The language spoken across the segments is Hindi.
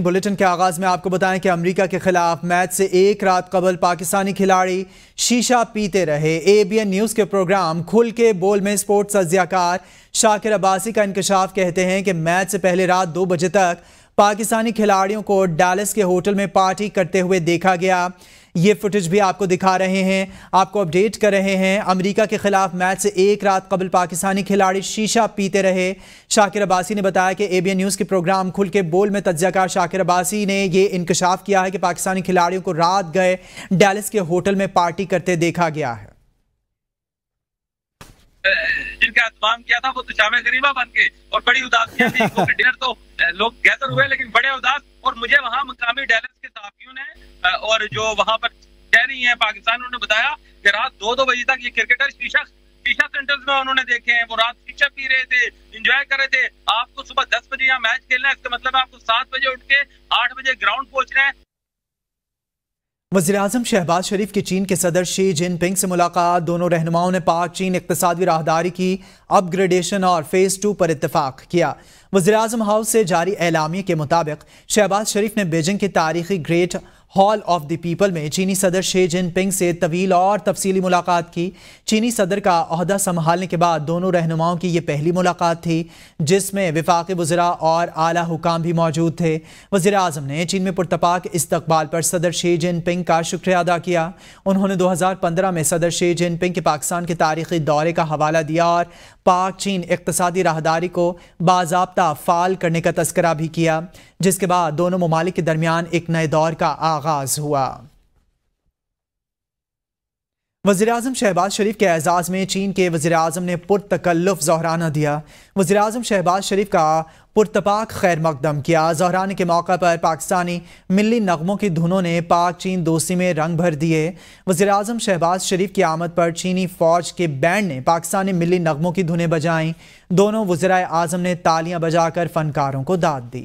बुलेटिन के आगाज में आपको बताएं कि अमेरिका के खिलाफ मैच से एक रात कबल पाकिस्तानी खिलाड़ी शीशा पीते रहे एबीएन न्यूज के प्रोग्राम खुल के बोल में स्पोर्ट्स अजियाकार शाकिर अब्बासी का इंकशाफ कहते हैं कि मैच से पहले रात दो बजे तक पाकिस्तानी खिलाड़ियों को डालस के होटल में पार्टी करते हुए देखा गया ये फुटेज भी आपको दिखा रहे हैं आपको अपडेट कर रहे हैं अमेरिका के खिलाफ मैच से एक रात कबल पाकिस्तानी खिलाड़ी शीशा पीते रहे शाकिर अब्बासी ने बताया कि एबीएन न्यूज़ के प्रोग्राम खुल के बोल में तज्जाकार शाकिर अब्बासी ने यह इंकशाफ किया है कि पाकिस्तानी खिलाड़ियों को रात गए डैलिस के होटल में पार्टी करते देखा गया है जिनका अहतमाम किया था वो तो गरीबा बन और बड़ी उदास थी डिनर तो लोग गैदर हुए लेकिन बड़े उदास और मुझे वहां मुकामी डेलिस साथियों ने और जो वहां पर कह रही है पाकिस्तान उन्होंने बताया कि रात दो दो बजे तक ये क्रिकेटर शीशा शीशा सेंटर्स में उन्होंने देखे हैं वो रात शीशा पी रहे थे इंजॉय कर रहे थे आपको सुबह दस बजे यहाँ मैच खेलना है इसका मतलब आपको सात बजे उठ के आठ बजे ग्राउंड पहुंचना है वजी अजम शहबाज शरीफ की चीन के सदर शी जिनपिंग से मुलाकात दोनों रहनुमाओं ने पाक चीन इकतदी राहदारी की अपग्रेडेशन और फेज़ टू पर इतफाक़ किया वजी अजम हाउस से जारी ऐलामी के मुताबिक शहबाज शरीफ ने बीजिंग के तारीखी Great Hall of the People में चीनी सदर जिन जिनपिंग से तवील और तफसीली मुलाकात की चीनी सदर का अहदा संभालने के बाद दोनों रहनुमाओं की यह पहली मुलाकात थी जिसमें विफाक वजरा और आला हुकाम भी मौजूद थे वजी अजम ने चीन में पुरतपाक इस्तबाल पर सदर जिन जिनपिंग का शुक्रिया अदा किया उन्होंने दो हज़ार पंद्रह में सदर जिन जिनपिंग के पाकिस्तान के तारीखी दौरे का हवाला दिया और पाक चीन इकतसदी राहदारी को बाबा फ़ाल करने का तस्करा भी किया जिसके बाद दोनों ममालिक के दरमियान एक नए दौर का आगाज़ हुआ वजी अजम शहबाज शरीफ के एजाज़ में चीन के वजी अजम ने पुरतकल्लफ जहराना दिया वजी अजम शहबाज शरीफ का पुरतपाक खैर मकदम किया जहराने के मौका पर पाकिस्तानी मिली नगमों की धुनों ने पाक चीन दोस्ती में रंग भर दिए वजी अजम शहबाज शरीफ की आमद पर चीनी फौज के बैंड ने पाकिस्तानी मिली नगमों की धुनें बजाईं दोनों वजरा अजम ने तालियां बजाकर फनकारों को दाद दी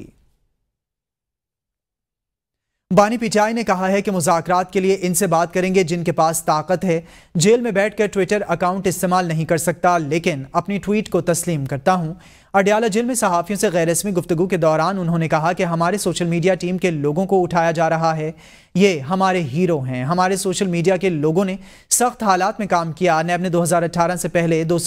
बानी पिचाई ने कहा है कि मुजाकर के लिए इनसे बात करेंगे जिनके पास ताकत है जेल में बैठकर ट्विटर अकाउंट इस्तेमाल नहीं कर सकता लेकिन अपनी ट्वीट को तस्लीम करता हूं अडयाला जेल में सहाफ़ियों से गैर रस्मी गुफ्तु के दौरान उन्होंने कहा कि हमारे सोशल मीडिया टीम के लोगों को उठाया जा रहा है ये हमारे हीरो हैं हमारे सोशल मीडिया के लोगों ने सख्त हालात में काम किया नैब ने 2018 से पहले दो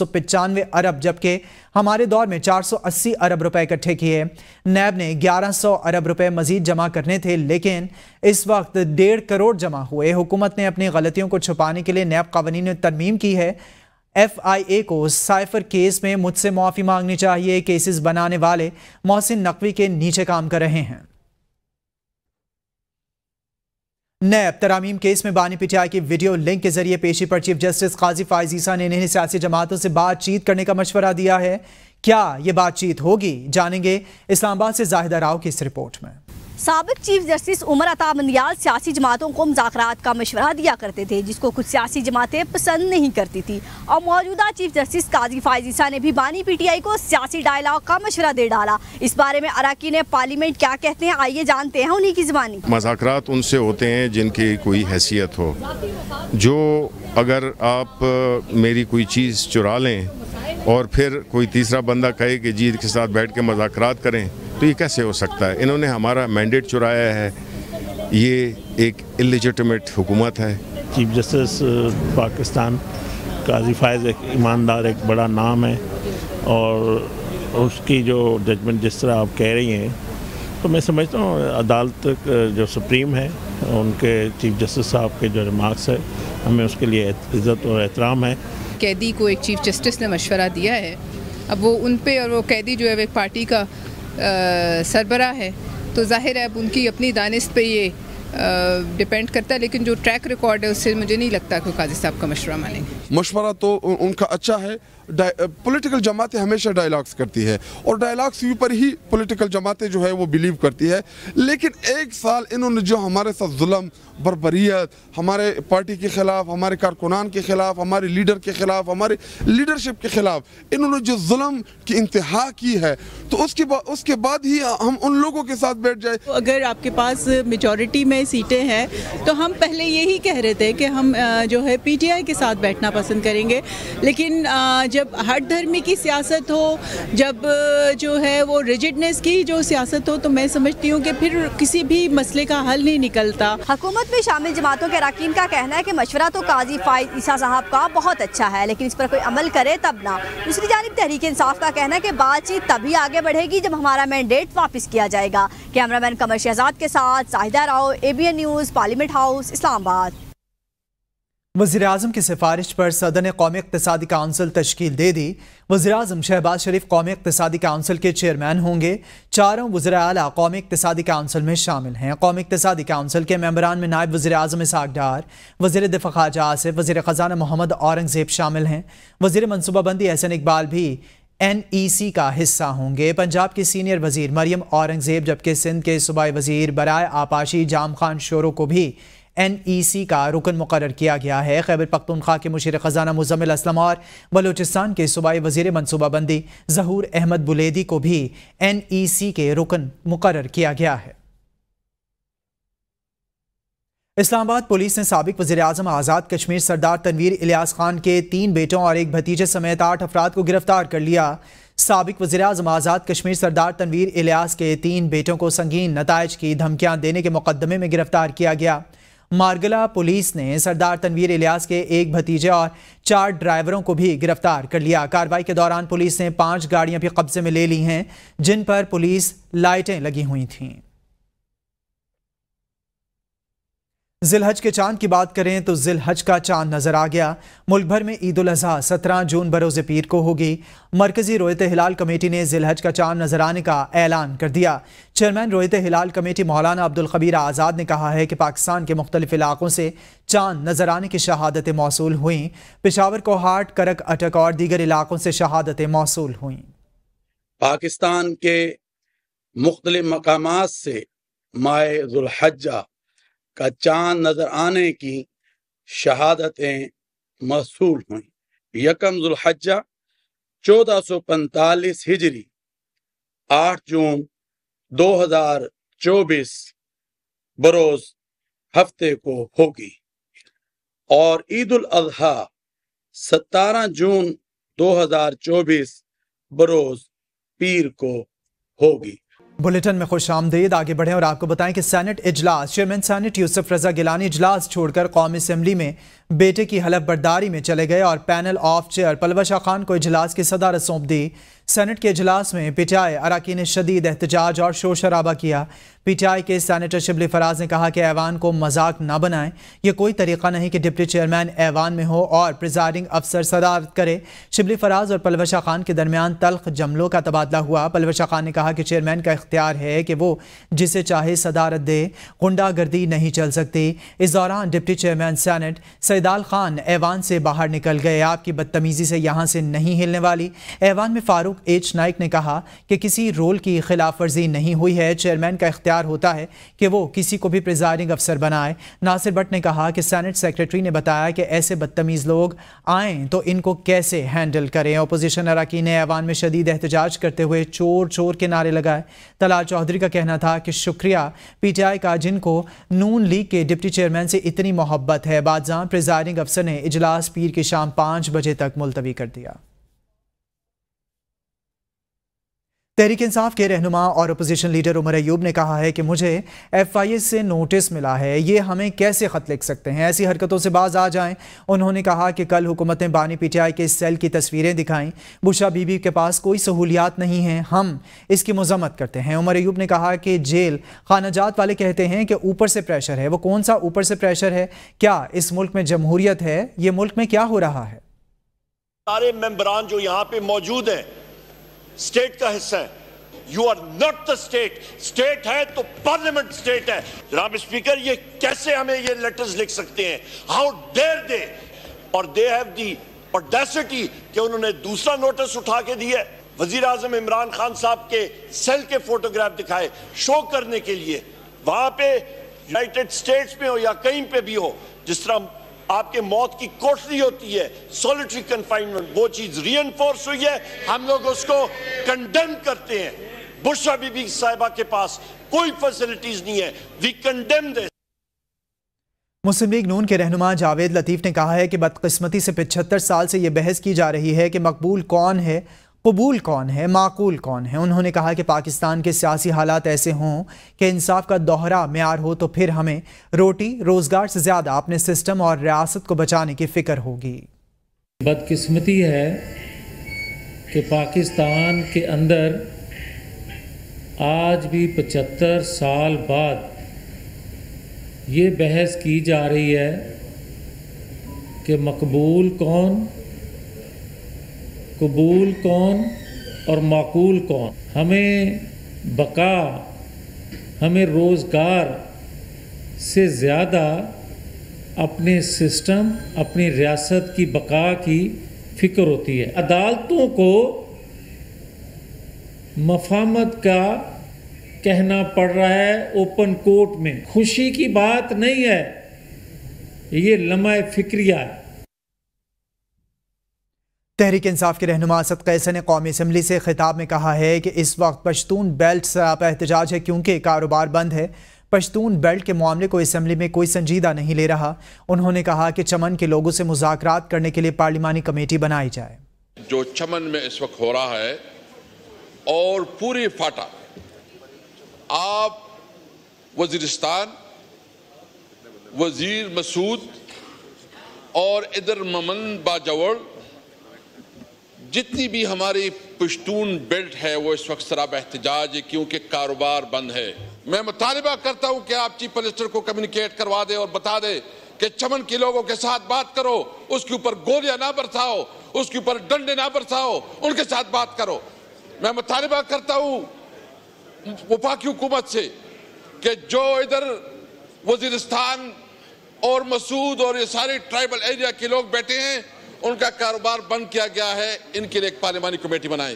अरब जबकि हमारे दौर में 480 अरब रुपए इकट्ठे किए नैब ने 1100 अरब रुपए मजीद जमा करने थे लेकिन इस वक्त डेढ़ करोड़ जमा हुए हुकूमत ने अपनी गलतियों को छुपाने के लिए नैब कवानीन ने तरमीम की है एफआईए को साइफर केस में मुझसे माफी मांगनी चाहिए केसेस बनाने वाले मोहसिन नकवी के नीचे काम कर रहे हैं नैब तरामीम केस में बानी पीटीआई की वीडियो लिंक के जरिए पेशी पर चीफ जस्टिस काजी फायजीसा ने इन्हें सियासी जमातों से बातचीत करने का मशवरा दिया है क्या ये बातचीत होगी जानेंगे इस्लामाबाद से जाहिदा राव की इस रिपोर्ट में सबक चीफ जस्टिस उमर अता मंदियाल सियासी जमातों को मजाक का मशवरा दिया करते थे जिसको कुछ सियासी जमातें पसंद नहीं करती थी और मौजूदा चीफ जस्टिस काजी फायजीसा ने भी बानी पीटीआई को सियासी डायलॉग का मशवरा दे डाला इस बारे में ने पार्लियामेंट क्या कहते हैं आइए जानते हैं उन्हीं की जबानी मजाक उनसे होते हैं जिनकी कोई हैसियत हो जो अगर आप मेरी कोई चीज़ चुरा लें और फिर कोई तीसरा बंदा कहे कि जीत के साथ बैठ के मजाक करें तो ये कैसे हो सकता है इन्होंने हमारा मैंडेट चुराया है ये एक इलिजिटमेट हुकूमत है चीफ जस्टिस पाकिस्तान काजी फायज एक ईमानदार एक बड़ा नाम है और उसकी जो जजमेंट जिस तरह आप कह रही हैं तो मैं समझता हूँ अदालत uh, जो सुप्रीम है उनके चीफ जस्टिस साहब के जो रिमार्क्स है हमें उसके लिए इज़्ज़त और एहतराम है कैदी को एक चीफ जस्टिस ने मशवरा दिया है अब वो उन पर और वो कैदी जो है वो एक पार्टी का सरबरा है तो जाहिर है अब उनकी अपनी दानिश पर ये डिपेंड करता है लेकिन जो ट्रैक रिकॉर्ड है उससे मुझे नहीं लगता कि काजी साहब का मशवरा मानेंगे मशवरा तो उनका अच्छा है पॉलिटिकल जमातें uh, हमेशा डायलॉग्स करती है और डायलॉग्स व्यू पर ही पॉलिटिकल जमातें जो है वो बिलीव करती है लेकिन एक साल इन्होंने जो हमारे साथ जुल्म बरबरीत हमारे पार्टी के ख़िलाफ़ हमारे कारकुनान के ख़िलाफ़ हमारे लीडर के ख़िलाफ़ हमारे लीडरशिप के ख़िलाफ़ इन्होंने जो जुल्म की इंतहा की है तो उसके बाद उसके बाद ही हम उन लोगों के साथ बैठ जाए तो अगर आपके पास मेजॉरिटी में सीटें हैं तो हम पहले यही कह रहे थे कि हम uh, जो है पीटीआई के साथ बैठना पसंद करेंगे लेकिन uh, जब जब हर धर्म की सियासत हो जब जो है वो रिजिडनेस की जो सियासत हो तो मैं समझती हूँ कि फिर किसी भी मसले का हल नहीं निकलता हुकूमत में शामिल जमातों के अरकान का कहना है कि मशवरा तो काजी फाइज ईसा साहब का बहुत अच्छा है लेकिन इस पर कोई अमल करे तब ना दूसरी जानब तहरीक इंसाफ का कहना है कि बातचीत तभी आगे बढ़ेगी जब हमारा मैंडेट वापस किया जाएगा कैमरा मैन कमर शहजाद के साथ साहिदा राव ए न्यूज़ पार्लियामेंट हाउस इस्लामाबाद वजी अजम की सिफारिश पर सदर ने कौमी अकतदी काउंसिल तश्ल दे दी वजी अजम शहबाज शरीफ कौमी इकतदी काउंसिल के चेयरमैन होंगे चारों वजर अला कौमी इकतदी काउंसिल में शामिल हैं कौमी इकतदी काउंसिल के मैंबरान में नायब वजी अजम इसाक डार वजी दिफा खाजा आसिफ वजी ख़जाना मोहम्मद औरंगजेब शामिल हैं वजी मनसूबाबंदी एहसन इकबाल भी एन ई सी का हिस्सा होंगे पंजाब के सीनियर वजीर मरियम औरंगजेब जबकि सिंध के सूबाई वजीर बरए आपाशी जाम खान शोरों को भी एन ई सी का रुकन मुकर किया गया है खैबर पख्तनख्वा के मुशीर ख़जाना मुजमिल असलम और बलोचिस्तान के सूबाई वजीर मनसूबाबंदी जहूर अहमद बुलेदी को भी एन ई सी के रुकन मुकर किया गया है इस्लामाबाद पुलिस ने सबक वजी अजम आज़ाद कश्मीर सरदार तनवीर इलियास खान के तीन बेटों और एक भतीजे समेत आठ अफराद को गिरफ्तार कर लिया सबक वजी अजम आज़ाद कश्मीर सरदार तनवीर इलियास के तीन बेटों को संगीन नतज की धमकियाँ देने के मुकदमे में गिरफ्तार किया गया मारगला पुलिस ने सरदार तनवीर इलियास के एक भतीजे और चार ड्राइवरों को भी गिरफ्तार कर लिया कार्रवाई के दौरान पुलिस ने पांच गाड़ियां भी कब्जे में ले ली हैं जिन पर पुलिस लाइटें लगी हुई थीं जिलहज के चांद की बात करें तो जिलहज का चांद नजर आ गया मुल्क भर में ईद उल सत्रह जून बरोज पीर को होगी मरकजी रोहित हिलाल कमेटी ने जिलहज का चांद नजर आने का ऐलान कर दिया चेयरमैन रोहित हिलाल कमेटी मौलाना अब्दुल खबीर आज़ाद ने कहा है कि पाकिस्तान के मुख्तलिफ इलाकों से चांद नजर आने की शहादतें मौसू हुई पिशावर कोहाट करक अटक और दीगर इलाकों से शहादतें मौसू हुई पाकिस्तान के मुख्तलि मकाम से माए जुलहजा का चांद नजर आने की शहादतें मसूल हुई यकम जुल्हजा चौदह सौ पैंतालीस हिजरी आठ जून दो हजार चौबीस बरोज हफ्ते को होगी और ईद उल अजहा सतारह जून दो हजार चौबीस बरोज पीर को होगी बुलेटिन में खुश आमदेद आगे बढ़ें और आपको बताएं कि सैनेट इजलास चेयरमैन सैनेट यूसुफ रजा गिलानी इजलास छोड़कर कौम असम्बली में बेटे की हलफ बर्दारी में चले गए और panel of chair Palwasha Khan को इजलास की सदारत सौंप दी सेनेट के अजलास में पीटीआई अरकान ने शदीद एहतजाज और शोर शराबा किया पीटीआई के सैनेटर शिबली फराज ने कहा कि ऐवान को मजाक ना बनाएं यह कोई तरीका नहीं कि डिप्टी चेयरमैन ऐवान में हो और प्रिजाइडिंग अफसर सदारत करे शिबली फराज और पलवशा खान के दरमियान तलख जमलों का तबादला हुआ पलवशा खान ने कहा कि चेयरमैन का इख्तियार है कि वो जिसे चाहे सदारत दे गुंडागर्दी नहीं चल सकती इस दौरान deputy chairman senate Saidal Khan ऐवान से बाहर निकल गए आपकी बदतमीजी से यहाँ से नहीं हिलने वाली ऐवान में फारूक एच नाइक ने कहा कि किसी रोल की खिलाफ वर्जी नहीं हुई है चेयरमैन का इख्तियार होता है कि वो किसी को भी प्रिजाइडिंग अफसर बनाए नासिर भट्ट ने कहा कि सैनेट सेक्रेटरी ने बताया कि ऐसे बदतमीज़ लोग आएँ तो इनको कैसे हैंडल करें अपोजिशन अरकान ने ऐवान में शदीद एहतजाज करते हुए चोर चोर के नारे लगाए तला चौधरी का कहना था कि शुक्रिया पी टी आई का जिनको नून लीग के डिप्टी चेयरमैन से इतनी मोहब्बत है बाद प्रिजाइडिंग अफसर ने इजलास पीर की शाम पाँच बजे तक मुलतवी कर दिया तहरीक इंसाफ के रहनुमा और अपोजिशन लीडर उमर अयूब ने कहा है कि मुझे एफ आई ए से नोटिस मिला है ये हमें कैसे ख़त लिख सकते हैं ऐसी हरकतों से बाज आ जाएं उन्होंने कहा कि कल हुकूमत ने बानी पी टी आई के सेल की तस्वीरें दिखाएं बुशा बीबी के पास कोई सहूलियात नहीं है हम इसकी मजम्मत करते हैं उमर अयूब ने कहा कि जेल खानाजात वाले कहते हैं कि ऊपर से प्रेशर है वो कौन सा ऊपर से प्रेशर है क्या इस मुल्क में जमहूरियत है ये मुल्क में क्या हो रहा है सारे मेम्बरान जो यहाँ पे मौजूद हैं स्टेट का हिस्सा है you are not the state state है तो पार्लियामेंट स्टेट है जनाब स्पीकर ये कैसे हमें ये लेटर्स लिख सकते हैं हाउ डेयर दे और दे हैव दी ऑडेसिटी कि उन्होंने दूसरा नोटिस उठा के दिया वजीर आजम इमरान खान साहब के सेल के फोटोग्राफ दिखाए शो करने के लिए वहां पे यूनाइटेड स्टेट्स में हो या कहीं पे भी हो जिस तरह आपके मौत की कोठरी होती है सोलिटरी कन्फाइनमेंट वो चीज रीएनफोर्स हुई है हम लोग उसको कंडेम करते हैं बुशा बीबी साहिबा के पास कोई फैसिलिटीज नहीं है we condemn they Muslim League Noon के रहनुमा जावेद लतीफ़ ने कहा है कि बदकस्मती से पचहत्तर साल से ये बहस की जा रही है कि मकबूल कौन है कबूल कौन है माकूल कौन है उन्होंने कहा कि पाकिस्तान के सियासी हालात ऐसे हों कि इंसाफ का दोहरा मैार हो तो फिर हमें रोटी रोज़गार से ज़्यादा अपने सिस्टम और रियासत को बचाने की फ़िक्र होगी बदकिस्मती है कि पाकिस्तान के अंदर आज भी पचहत्तर साल बाद ये बहस की जा रही है कि मकबूल कौन कबूल कौन और माकूल कौन हमें बका हमें रोज़गार से ज़्यादा अपने सिस्टम अपनी रियासत की बका की फिक्र होती है अदालतों को मफामत का कहना पड़ रहा है ओपन कोर्ट में खुशी की बात नहीं है ये लम्हा फिक्रिया है तहरीक इंसाफ के रहनुमा असद कैसर ने कौमी असम्बली से खिताब में कहा है कि इस वक्त पश्तून बेल्ट सरापा एहतजाज है क्योंकि कारोबार बंद है पश्तून बेल्ट के मामले को इसम्बली में कोई संजीदा नहीं ले रहा उन्होंने कहा कि चमन के लोगों से मुजाकर करने के लिए पार्लिमानी कमेटी बनाई जाए जो चमन में इस वक्त हो रहा है और पूरी फाटा आप वजीरस्तान वजीर मसूद और इधर ममन बाजवड़ जितनी भी हमारी पश्तून बेल्ट है वो इस वक्त शराब एहतजाज है क्योंकि कारोबार बंद है मैं मुतालबा करता हूँ कि आप चीफ मिनिस्टर को कम्युनिकेट करवा दे और बता दे कि चमन के लोगों के साथ बात करो उसके ऊपर गोलियां ना बरसाओ उसके ऊपर डंडे ना बरसाओ उनके साथ बात करो मैं मुतालबा करता हूँ वफाकी हुकूमत से कि जो इधर वजीरस्तान और मसूद और ये सारे ट्राइबल एरिया के लोग बैठे हैं उनका कारोबार बंद किया गया है इनके लिए एक पार्लियामानी कमेटी बनाई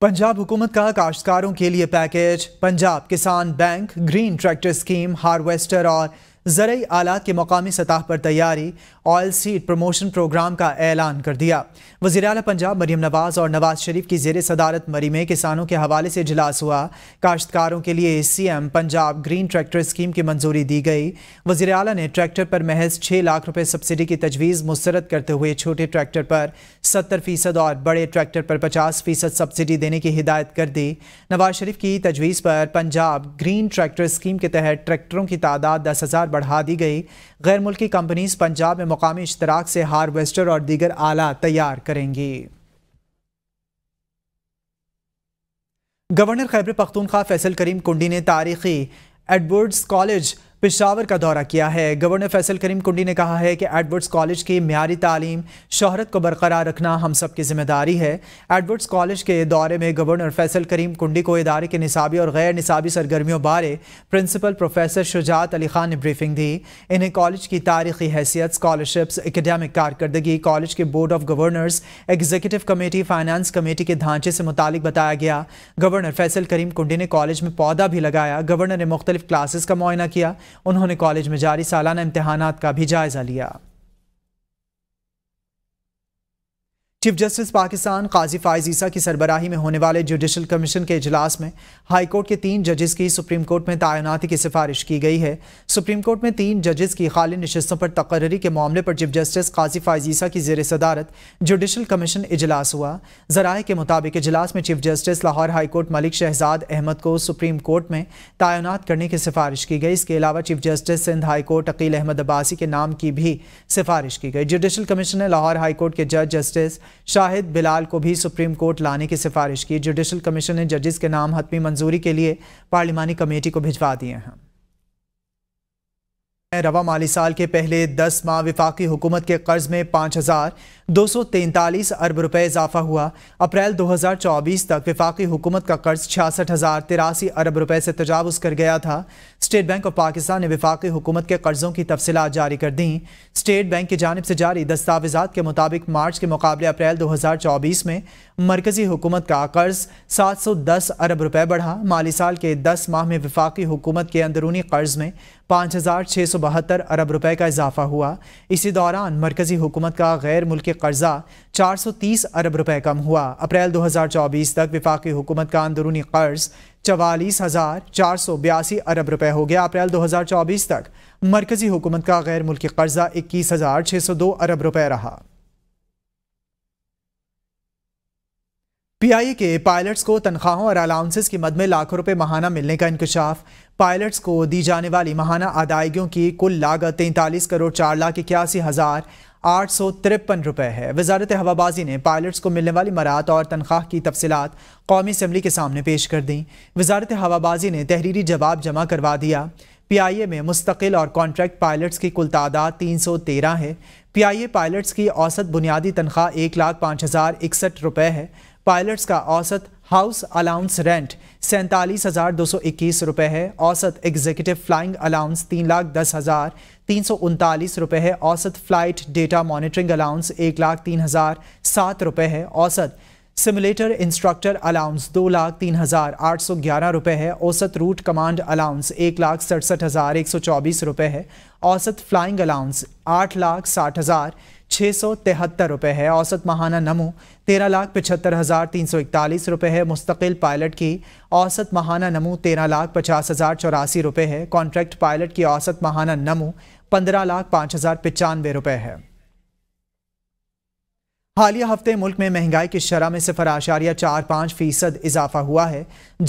पंजाब हुकूमत का काश्तकारों के लिए पैकेज पंजाब किसान bank green tractor scheme harvester और जरिए आलात के मकामी सतह पर तैयारी ऑयल सीड प्रमोशन प्रोग्राम का ऐलान कर दिया वजी अल पंजाब मरीम नवाज़ और नवाज शरीफ की जेर सदारत मरी में किसानों के हवाले से इजलास हुआ काश्तकारों के लिए C M Punjab green tractor scheme की मंजूरी दी गई वजी अल ने ट्रैक्टर पर महज छः लाख रुपये सब्सिडी की तजवीज़ मुस्रद करते हुए छोटे ट्रैक्टर पर सत्तर फ़ीसद और बड़े ट्रैक्टर पर पचास फ़ीसद सब्सिडी देने की हिदायत कर दी नवाज शरीफ की तजवीज़ पर पंजाब ग्रीन ट्रैक्टर स्कीम के तहत ट्रैक्टरों की तादाद दस हज़ार बढ़ा दी गई गैर मुल्की कंपनीज पंजाब में मुकामी इश्तराक से हार्वेस्टर और दीगर आला तैयार करेंगी गवर्नर खैबर पख्तूनख्वा फैसल करीम कुंडी ने तारीखी एडवर्ड्स कॉलेज पिशावर का दौरा किया है गवर्नर फैसल करीम कुंडी ने कहा है कि एडवर्ड्स कॉलेज की मीरी तालीम शहरत को बरकरार रखना हम सब की जिम्मेदारी है एडवर्ड्स कॉलेज के दौरे में गवर्नर फैसल करीम कुंडी को इदारे के निसाबी और गैर निसाबी सरगर्मियों बारे प्रिंसिपल प्रोफेसर शुजात अली खान ने ब्रीफिंग दी इन्हें कॉलेज की तारीखी हैसियत स्कॉलरशिप्स एकेडमिक कारकर्दगी कॉलेज के board of governors executive committee finance committee के ढांचे से मुतल बताया गया गवर्नर फैसल करीम कुंडी ने कॉलेज में पौधा भी लगाया गवर्नर ने मुख्तलिफ क्लासेस का मुआयना किया उन्होंने कॉलेज में जारी सालाना इम्तहान का भी जायज़ा लिया चीफ जस्टिस पाकिस्तान काजी फायज ईसा की सरबराही में होने वाले जुडिशल कमीशन के अजलास में हाईकोर्ट के तीन जजेस की सुप्रीम कोर्ट में तैनाती की सिफारिश की गई है सुप्रीम कोर्ट में तीन जजेस की खाली नशस्तों पर तकर्री के मामले पर चीफ जस्टिस काजी फायज ईसा की जेर सदारत जुडिशल कमीशन इजलास हुआ जराए के मुताबिक इजलास में chief justice Lahore high court Malik Shahzad Ahmed को सुप्रीम कोर्ट में तैनात करने की सिफारिश की गई इसके अलावा chief justice Sindh high court Aqeel Ahmed Abbasi के नाम की भी सिफारिश की गई जुडिशल कमीशन ने लाहौर हाईकोर्ट के जज जस्टिस शाहिद बिलाल को भी सुप्रीम कोर्ट लाने की सिफारिश की जुडिशल कमीशन ने जजेस के नाम हतमी मंजूरी के लिए पार्लिमानी कमेटी को भिजवा दिए हैं रवा माली साल के पहले 10 माह विफाकी हुकूमत के कर्ज में पांच हज़ार दो सौ तैंतालीस अरब रुपये इजाफा हुआ अप्रैल 2024 तक विफाकी हुकूमत का कर्ज छियासठ हज़ार तिरासी अरब रुपये से तजावज़ कर गया था स्टेट बैंक ऑफ पाकिस्तान ने विफाकी हुकूमत के कर्ज़ों की तफसी जारी कर दी स्टेट बैंक की जानब से जारी दस्तावेज़ा के मुताबिक मार्च के मुकाबले अप्रैल दो हज़ार चौबीस में मरकजी हुकूमत का कर्ज सात सौ दस अरब रुपये बढ़ा माली साल के दस माह में विफाकी हुकूमत के अंदरूनी कर्ज में पाँच हज़ार छः सौ बहत्तर अरब रुपये का इजाफा हुआ इसी दौरान मरकजी हुकूमत का गैर मुल्की यह कर्जा 430 अरब रुपए कम हुआ अप्रैल 2024 तक विफाक हुकूमत का अंदरूनी कर्ज चवालीस हज़ार चार सौ बयासी अरब रुपए हो गया अप्रैल 2024 तक मरकजी हुकूमत का गैर मुल्की कर्जा इक्कीस हज़ार छः सौ दो अरब रुपए रहा पीआईए के पायलट्स को तनख्वाहों और अलाउंसेस की मद में लाखों रुपए महाना मिलने का इंकशाफ पायलट्स को दी जाने वाली महाना अदायगियों की कुल लागत तैंतालीस करोड़ चार लाख इक्यासी हज़ार आठ सौ तिरपन रुपये है वजारत हवाबाजी ने पायलट्स को मिलने वाली मरात और तनख्वाह की तफसलत कौमी असम्बली के सामने पेश कर दी वजारत हवाबाजी ने तहरीरी जवाब जमा करवा दिया पी आई ए में मुस्तकिल और कॉन्ट्रैक्ट पायलट्स की कुल तादाद तीन सौ तेरह है पी आई ए पायलट्स की औसत बुनियादी तनख्वाह एक लाख पाँच हज़ार इकसठ रुपये है पायलट्स का औसत हाउस अलाउंस रेंट सैंतालीस हज़ार दो सौ इक्कीस रुपये है औसत एग्जीक्यूटिव फ्लाइंग अलाउंस तीन लाख दस हज़ार तीन सौ उनतालीस रुपये है औसत फ्लाइट डेटा मॉनिटरिंग अलाउंस एक लाख तीन हज़ार सात रुपये है औसत सिमुलेटर इंस्ट्रक्टर अलाउंस दो लाख तीन हज़ार आठ सौ ग्यारह रुपये है औसत रूट कमांड अलाउंस एक लाख सड़सठ हज़ार एक सौ चौबीस रुपये है औसत फ्लाइंग अलाउंस आठ लाख साठ हज़ार छः सौ तिहत्तर रुपये है औसत महाना नमो तेरह लाख पचहत्तर हज़ार तीन सौ इकतालीस रुपये है मुस्तकिल पायलट की औसत महाना नमो तेरह लाख पचास हज़ार चौरासी रुपये है कॉन्ट्रैक्ट पायलट की औसत महाना नमो पंद्रह लाख पांच हजार पिचानवे रुपए है हालिया हफ्ते मुल्क में महंगाई की शरह में सिफर आशारिया चार पाँच फीसद इजाफा हुआ है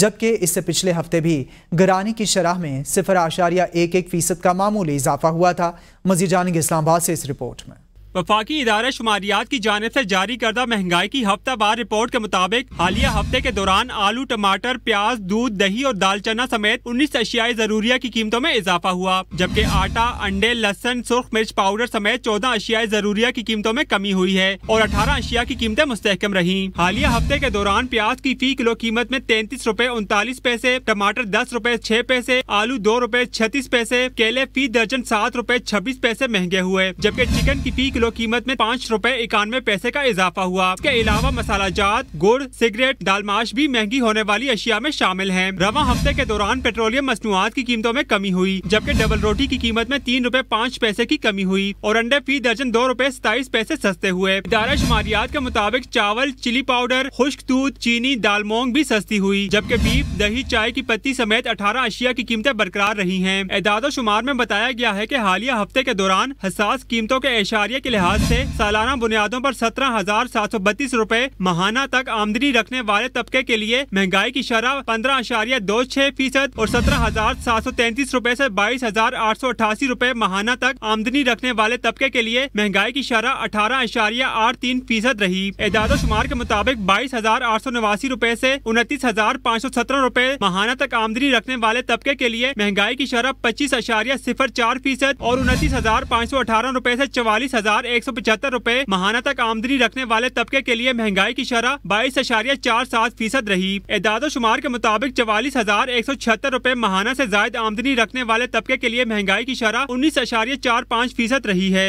जबकि इससे पिछले हफ्ते भी गरानी की शरह में सिफर आशारिया एक एक फीसद का मामूली इजाफा हुआ था मजीद जानेंगे इस्लामाबाद से इस रिपोर्ट में वफाकी इदारे शुमारियात की जानब ऐसी जारी करदा महंगाई की हफ्ता बार रिपोर्ट के मुताबिक हालिया हफ्ते के दौरान आलू टमाटर प्याज दूध दही और दाल चना समेत उन्नीस अशियाई जरूरिया की कीमतों में इजाफा हुआ जबकि आटा अंडे लहसन सुर्ख मिर्च पाउडर समेत चौदह अशियाई जरूरिया की कीमतों में कमी हुई है और अठारह अशिया की कीमतें मुस्तकम रही हालिया हफ्ते के दौरान प्याज की फी किलो कीमत में तैंतीस रूपए उनतालीस पैसे टमाटर दस रूपए छह पैसे आलू दो रूपए छत्तीस पैसे केले फी दर्जन सात रूपए छब्बीस पैसे महंगे हुए जबकि चिकन की फी किलो किलो कीमत में पाँच रूपए इक्यानवे पैसे का इजाफा हुआ इसके अलावा मसाला जात गुड़ सिगरेट दालमाश भी महंगी होने वाली अशिया में शामिल है रवा हफ्ते के दौरान पेट्रोलियम मसनूआत की कीमतों में कमी हुई जबकि डबल रोटी की कीमत में तीन रूपए पाँच पैसे की कमी हुई और अंडे फी दर्जन दो रूपए सताईस पैसे सस्ते हुए इदारा शुमारियात के मुताबिक चावल चिली पाउडर खुश्क दूध चीनी दाल मोंग भी सस्ती हुई जबकि बीफ दही चाय की पत्ती समेत अठारह अशिया की कीमतें बरकरार रही है इदादो शुमार में बताया गया है की हालिया हफ्ते के दौरान हसास कीमतों के इशारे के लिहाज से सालाना बुनियादों पर सत्रह हजार सात सौ बत्तीस रूपए महाना तक आमदनी रखने वाले तबके के लिए महंगाई की शरह पंद्रह अशारिया दो छह फीसद और सत्रह हजार सात सौ तैंतीस रूपए ऐसी बाईस हजार आठ सौ अठासी रूपए महाना तक आमदनी रखने वाले तबके के लिए महंगाई की शरह अठारह अशारिया आठ तीन फीसद रही इदादा शुमार के मुताबिक बाईस हजार आठ सौ नवासी रूपए ऐसी उनतीस हजार पाँच सौ सत्रह रूपए महाना तक आमदनी रखने वाले तबके के लिए महंगाई की शराब पच्चीस अशारिया सिफर चार फीसद और उनतीस हजार पाँच सौ अठारह रूपए ऐसी चवालीस हजार हजार एक सौ पचहत्तर रूपए महाना तक आमदनी रखने वाले तबके के लिए महंगाई की शरह बाईस अशारिया चार सात फीसद रही एदादो शुमार के मुताबिक चवालीस हजार एक सौ छिहत्तर रूपए महाना ऐसी जायद आमदनी रखने वाले तबके के लिए महंगाई की शरह उन्नीस अशारिया चार पाँच फीसद रही है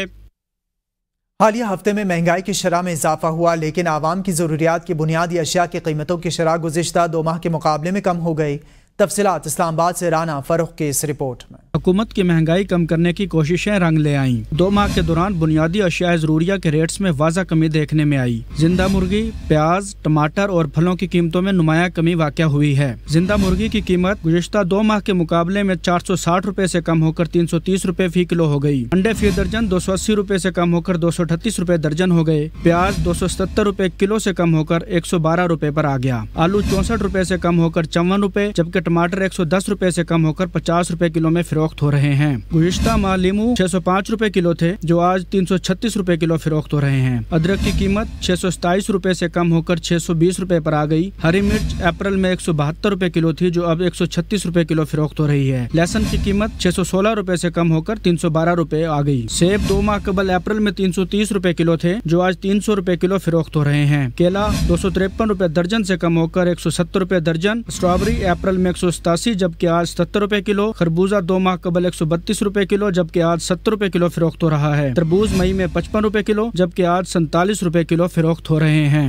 हालिया हफ्ते में महंगाई की शरह में इजाफा हुआ लेकिन आवाम की ज़रूरियात की बुनियादी अशिया की कीमतों की शरह गुजशत दो माह के मुकाबले में कम हो गई तफसलत इस्लामाबाद से राना फरुख की इस रिपोर्ट में हुकूमत की महंगाई कम करने की कोशिशें रंग ले आईं दो माह के दौरान बुनियादी अशिया ज़रूरिया के रेट्स में वाजा कमी देखने में आई जिंदा मुर्गी प्याज टमाटर और फलों की कीमतों में नुमाया कमी वाक़ हुई है जिंदा मुर्गी की कीमत गुजशत दो माह के मुकाबले में चार सौ साठ रूपए ऐसी कम होकर तीन सौ तीस रूपए फी किलो हो गयी अंडे फी दर्जन दो सौ अस्सी रूपए ऐसी कम होकर दो सौ अठतीस रूपए दर्जन हो गए प्याज दो सौ सत्तर रूपए किलो ऐसी कम होकर एक सौ बारह रूपए आरोप आ गया आलू चौसठ रूपए ऐसी कम होकर चौवन रूपए जबकि टमाटर एक सौ दस रूपए ऐसी कम होकर पचास रूपए किलो में फरोख्त हो रहे हैं गुजशत माह लीमू छह सौ पाँच रूपए किलो थे जो आज तीन सौ छत्तीस रूपए किलो फरोख्त हो रहे हैं अदरक की कीमत छह सौ सताईस रूपए ऐसी कम होकर छह सौ बीस रूपए पर आ गई हरी मिर्च अप्रैल में एक सौ बहत्तर रूपए किलो थी जो अब एक सौ छत्तीस रूपए किलो फरोख्त हो रही है लहसन की कीमत छह सौ सोलह रूपए ऐसी कम होकर तीन सौ बारह रूपए आ गई सेब दो माह कबल अप्रैल में तीन सौ तीस रूपए किलो थे जो आज तीन सौ रूपए किलो फरोख्त हो रहे हैं केला दो सौ तिरपन रूपए दर्जन ऐसी कम होकर एक सौ सत्तर रूपए दर्जन स्ट्रॉबेरी अप्रैल में एक सौ सतासी जबकि आज सत्तर रुपए किलो खरबूजा दो माह कबल एक सौ बत्तीस रुपए किलो जबकि आज सत्तर रुपए किलो फरोख्त हो रहा है तरबूज मई में पचपन रुपए किलो जबकि आज सैतालीस रुपए किलो फरोख्त हो रहे हैं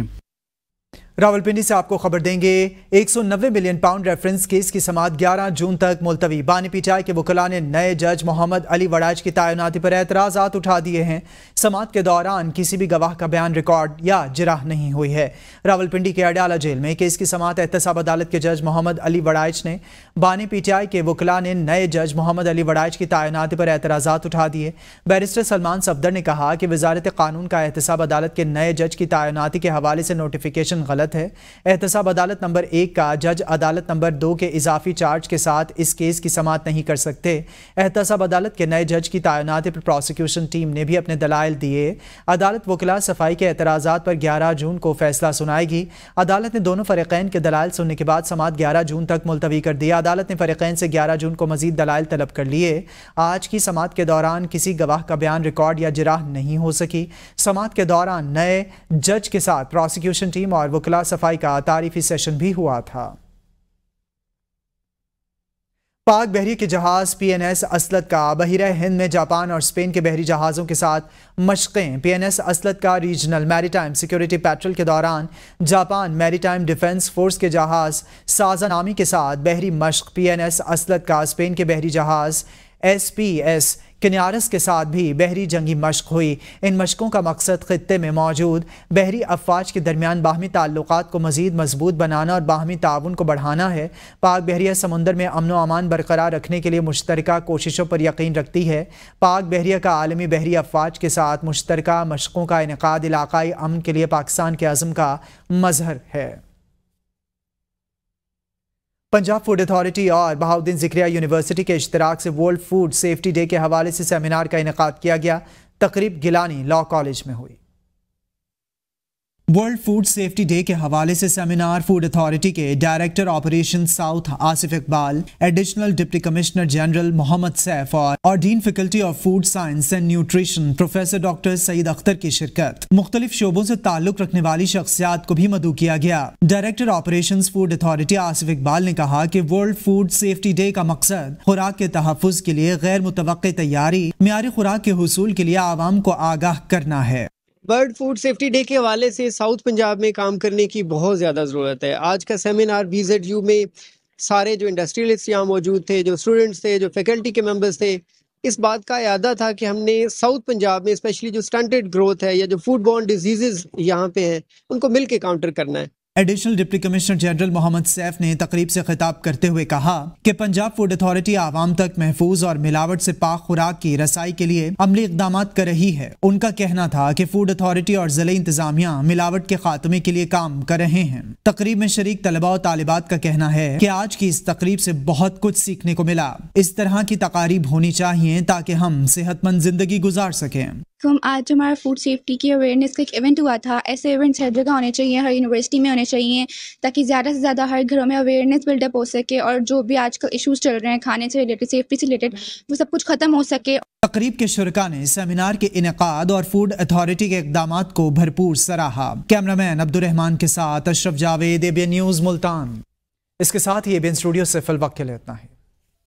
रावलपिंडी से आपको खबर देंगे 190 मिलियन पाउंड रेफरेंस केस की समात 11 जून तक मुलतवी बानी पीटीआई के वकला ने नए जज मोहम्मद अली वड़ाज की तैनाती पर एतराजात उठा दिए हैं समात के दौरान किसी भी गवाह का बयान रिकॉर्ड या जिराह नहीं हुई है रावलपिंडी के अडयाला जेल में केस की समात एहतसाब अदालत के जज मोहम्मद अली वड़ाज ने बानी पीटीआई के वकला ने नए जज मोहम्मद अली वड़ाज की तैनाती पर एतराज़ा उठा दिए बैरिस्टर सलमान सफदर ने कहा कि वजारत कानून का एहतसाब अदालत के नए जज की तैनाती के हवाले से नोटिफिकेशन गलत गलत है एहतसाब अदालत नंबर एक का जज अदालत नंबर दो के इजाफी चार्ज के साथ इस केस की समात नहीं कर सकते एहतसाब अदालत के नए जज की तैनात पर प्रोसिक्यूशन टीम ने भी अपने दलाइल दिए अदालत वकला सफाई के एतराज़ पर ग्यारह जून को फैसला सुनाएगी अदालत ने दोनों फ़रीक़ैन के दलाल सुनने के बाद समात ग्यारह जून तक मुलतवी कर दिया अदालत ने फ़रीक़ैन से ग्यारह जून को मजीद दलाइल तलब कर लिए आज की समात के दौरान किसी गवाह का बयान रिकॉर्ड या जराह नहीं हो सकी समात के दौरान नए जज के साथ प्रोसिक्यूशन टीम और वकला खुला सफाई का तारीफी सेशन भी हुआ था पाक बहरी के जहाज पीएनएस असलत का बहिर हिंद में जापान और स्पेन के बहरी जहाज़ों के साथ मशक़ें पीएनएस असलत का रीजनल मैरीटाइम सिक्योरिटी पेट्रोल के दौरान जापान मैरीटाइम डिफेंस फोर्स के जहाज़ साजा नामी के साथ बहरी मशक पीएनएस असलत का स्पेन के बहरी जहाज़ एस पी एस किनारस के साथ भी बहरी जंगी मश्क हुई इन मशकों का मकसद ख़त्े में मौजूद बहरी अफवाज के दरमियान बाहमी ताल्लुक को मज़ीद मजबूत बनाना और बाहमी ताउन को बढ़ाना है पाक बहरिया समंदर में अमन अमान बरकरार रखने के लिए मुश्तरक कोशिशों पर यकीन रखती है पाक बहरिया का आलमी बहरी अफवाज के साथ मुश्तरक मशकों का इनका इलाकई अमन के लिए पाकिस्तान के अज़म का मजहर है पंजाब फूड अथॉरिटी और बहाउद्दीन जिक्रिया यूनिवर्सिटी के इश्तराक से वर्ल्ड फूड सेफ्टी डे के हवाले से सेमिनार का इनका किया गया तकरीब गिलानी लॉ कॉलेज में हुई वर्ल्ड फूड सेफ्टी डे के हवाले से सेमिनार फूड अथॉरिटी के director operation south Asif Iqbal additional deputy commissioner general Mohammad Saif और, और dean faculty of food science and nutrition professor doctor Saeed Akhtar की शिरकत मुख्तलिफ शोबों से ताल्लुक रखने वाली शख्सियात को भी मदू किया गया director operation food authority Asif Iqbal ने कहा की वर्ल्ड फूड सेफ्टी डे का मकसद खुराक के तहफ़ के लिए गैर मुतव तैयारी मीरी खुराक के हसूल के लिए आवाम को आगाह करना है बर्ड फूड सेफ्टी डे के हवाले से साउथ पंजाब में काम करने की बहुत ज़्यादा ज़रूरत है आज का सेमिनार बीजेड यू में सारे जो इंडस्ट्रियलिस्ट यहाँ मौजूद थे जो स्टूडेंट्स थे जो फैकल्टी के मेम्बर्स थे इस बात का अदा था कि हमने साउथ पंजाब में स्पेशली जो स्टंटेड ग्रोथ है या जो फूड बॉर्न डिजीजेज यहाँ पे हैं उनको मिल के काउंटर करना है additional deputy commissioner general Mohammad Saif ने तकरीब से खिताब करते हुए कहा कि पंजाब फूड अथॉरिटी आवाम तक महफूज और मिलावट से पाक खुराक की रसाई के लिए अमली इकदाम कर रही है उनका कहना था कि फूड अथॉरिटी और जिले इंतजामिया मिलावट के खात्मे के लिए काम कर रहे हैं तकरीब में शरीक तलबा और तालिबात का कहना है की आज की इस तकरीब से बहुत कुछ सीखने को मिला इस तरह की तकारीब होनी चाहिए ताकि हम सेहतमंद जिंदगी गुजार सकें तो हम आज हमारा फूड सेफ्टी की अवेयरनेस का एक इवेंट हुआ था ऐसे इवेंट्स हर जगह होने चाहिए हर यूनिवर्सिटी में होने चाहिए ताकि ज़्यादा से ज़्यादा हर घरों में अवेयरनेस बिल्डअप हो सके और जो भी आजकल इश्यूज चल रहे हैं खाने से रिलेटेड सेफ्टी से रिलेटेड वो सब कुछ ख़त्म हो सके तकरीब के शुरा ने सेमिनार के इनका और फूड अथॉरिटी के इकदाम को भरपूर सराहा कैमरा मैन अब्दुलरहमान के साथ अशरफ जावेद एबियन न्यूज़ मुल्तान इसके साथ ही एबियन स्टूडियो से फिल वक्त के लिए इतना